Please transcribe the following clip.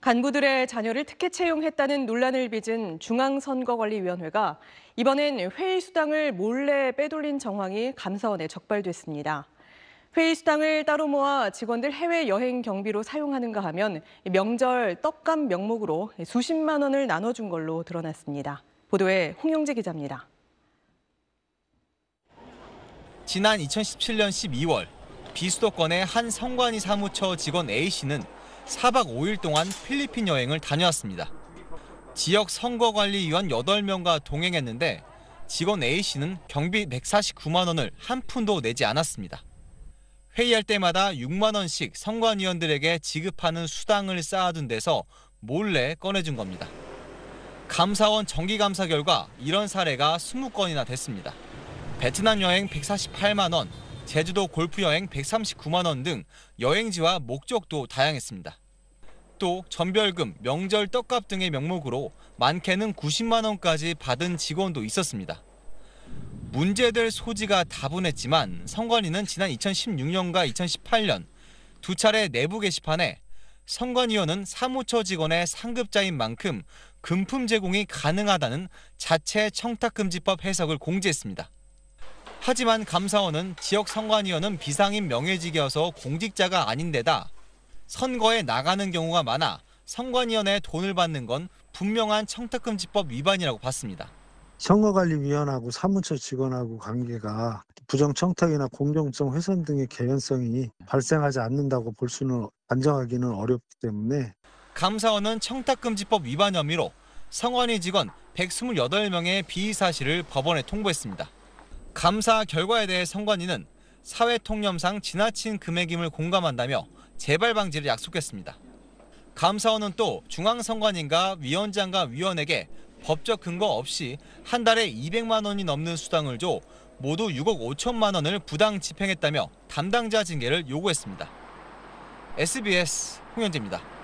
간부들의 자녀를 특혜 채용했다는 논란을 빚은 중앙선거관리위원회가 이번엔 회의 수당을 몰래 빼돌린 정황이 감사원에 적발됐습니다. 회의 수당을 따로 모아 직원들 해외 여행 경비로 사용하는가 하면 명절 떡감 명목으로 수십만 원을 나눠준 걸로 드러났습니다. 보도에 홍영재 기자입니다. 지난 2017년 12월 비수도권의 한 성관이 사무처 직원 A씨는 4박 5일 동안 필리핀 여행을 다녀왔습니다. 지역 선거관리위원 8명과 동행했는데 직원 A씨는 경비 149만 원을 한 푼도 내지 않았습니다. 회의할 때마다 6만 원씩 선관위원들에게 지급하는 수당을 쌓아둔 데서 몰래 꺼내준 겁니다. 감사원 정기감사 결과 이런 사례가 20건이나 됐습니다. 베트남 여행 148만 원, 제주도 골프 여행 139만 원 등 여행지와 목적도 다양했습니다. 또 전별금, 명절 떡값 등의 명목으로 많게는 90만 원까지 받은 직원도 있었습니다. 문제될 소지가 다분했지만 선관위는 지난 2016년과 2018년 두 차례 내부 게시판에 선관위원은 사무처 직원의 상급자인 만큼 금품 제공이 가능하다는 자체 청탁금지법 해석을 공지했습니다. 하지만 감사원은 지역 선관위원은 비상임 명예직이어서 공직자가 아닌데다 선거에 나가는 경우가 많아 선관위원회 돈을 받는 건 분명한 청탁금지법 위반이라고 봤습니다. 선거관리위원하고 사무처 직원하고 관계가 부정청탁이나 공정성 훼손 등의 개연성이 발생하지 않는다고 볼 수는 단정하기는 어렵기 때문에 감사원은 청탁금지법 위반 혐의로 성관위 직원 128명의 비의 사실을 법원에 통보했습니다. 감사 결과에 대해 선관위는 사회통념상 지나친 금액임을 공감한다며 재발 방지를 약속했습니다. 감사원은 또 중앙선관위가 위원장과 위원에게 법적 근거 없이 한 달에 200만 원이 넘는 수당을 줘 모두 6억 5천만 원을 부당 집행했다며 담당자 징계를 요구했습니다. SBS 홍현재입니다.